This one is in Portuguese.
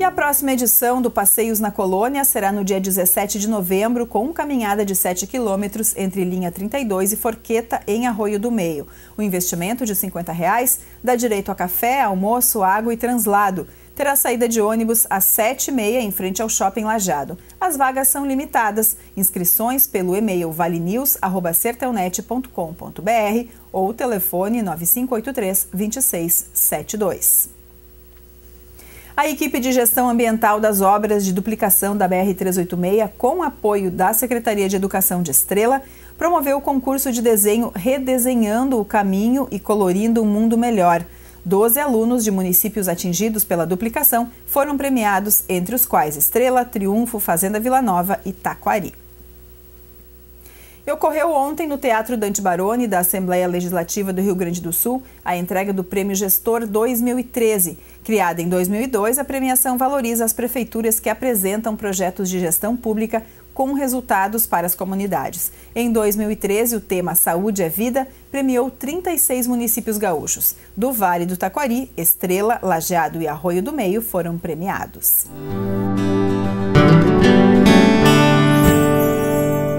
E a próxima edição do Passeios na Colônia será no dia 17 de novembro, com caminhada de 7 quilômetros entre linha 32 e Forqueta, em Arroio do Meio. O investimento de R$ 50 reais dá direito a café, almoço, água e translado terá saída de ônibus às 7h30 em frente ao Shopping Lajado. As vagas são limitadas. Inscrições pelo e-mail valenews.sertelnet.com.br ou telefone 9583 2672. A equipe de gestão ambiental das obras de duplicação da BR-386, com apoio da Secretaria de Educação de Estrela, promoveu o concurso de desenho Redesenhando o Caminho e Colorindo um Mundo Melhor. Doze alunos de municípios atingidos pela duplicação foram premiados, entre os quais Estrela, Triunfo, Fazenda Vila Nova e Taquari. Ocorreu ontem no Teatro Dante Baroni da Assembleia Legislativa do Rio Grande do Sul a entrega do Prêmio Gestor 2013. Criada em 2002, a premiação valoriza as prefeituras que apresentam projetos de gestão pública com resultados para as comunidades. Em 2013, o tema Saúde é Vida premiou 36 municípios gaúchos. Do Vale do Taquari, Estrela, Lajeado e Arroio do Meio foram premiados. Música